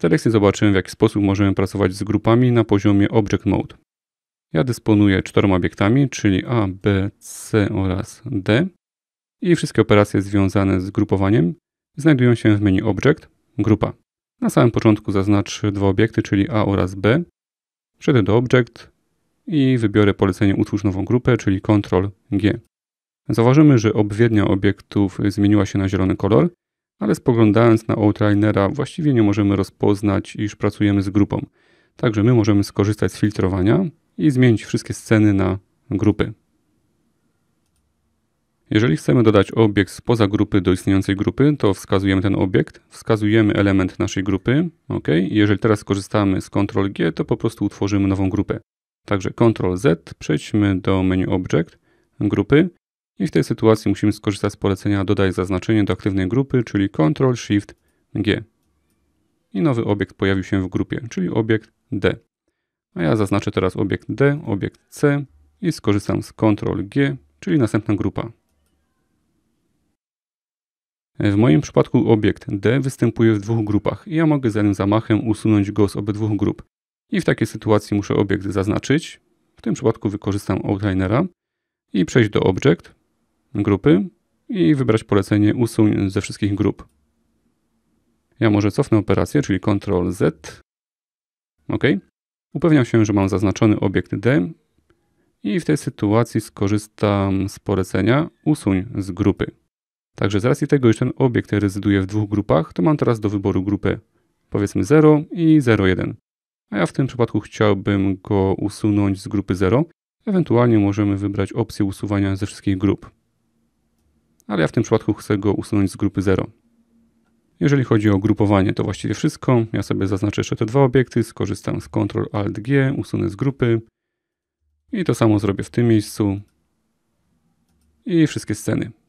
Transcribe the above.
W tej lekcji zobaczymy, w jaki sposób możemy pracować z grupami na poziomie Object Mode. Ja dysponuję czteroma obiektami, czyli A, B, C oraz D i wszystkie operacje związane z grupowaniem znajdują się w menu Object, Grupa. Na samym początku zaznacz dwa obiekty, czyli A oraz B. Przejdę do Object i wybiorę polecenie Utwórz nową grupę, czyli Ctrl G. Zauważymy, że obwiednia obiektów zmieniła się na zielony kolor ale spoglądając na Outlinera właściwie nie możemy rozpoznać, iż pracujemy z grupą. Także my możemy skorzystać z filtrowania i zmienić wszystkie sceny na grupy. Jeżeli chcemy dodać obiekt spoza grupy do istniejącej grupy, to wskazujemy ten obiekt, wskazujemy element naszej grupy. OK. Jeżeli teraz skorzystamy z Ctrl-G, to po prostu utworzymy nową grupę. Także Ctrl-Z, przejdźmy do menu Object, grupy i w tej sytuacji musimy skorzystać z polecenia dodaj zaznaczenie do aktywnej grupy, czyli Ctrl Shift G. I nowy obiekt pojawił się w grupie, czyli obiekt D. A ja zaznaczę teraz obiekt D, obiekt C i skorzystam z Ctrl G, czyli następna grupa. W moim przypadku obiekt D występuje w dwóch grupach i ja mogę za jednym zamachem usunąć go z obydwu grup. I w takiej sytuacji muszę obiekt zaznaczyć. W tym przypadku wykorzystam Outlinera i przejść do Object, grupy i wybrać polecenie usuń ze wszystkich grup. Ja może cofnę operację, czyli Ctrl Z. OK. Upewniam się, że mam zaznaczony obiekt D i w tej sytuacji skorzystam z polecenia usuń z grupy. Także z racji tego, że ten obiekt rezyduje w dwóch grupach, to mam teraz do wyboru grupę powiedzmy 0 i 01. A ja w tym przypadku chciałbym go usunąć z grupy 0. Ewentualnie możemy wybrać opcję usuwania ze wszystkich grup ale ja w tym przypadku chcę go usunąć z grupy 0. Jeżeli chodzi o grupowanie, to właściwie wszystko. Ja sobie zaznaczę jeszcze te dwa obiekty, skorzystam z Ctrl-Alt-G, usunę z grupy i to samo zrobię w tym miejscu i wszystkie sceny.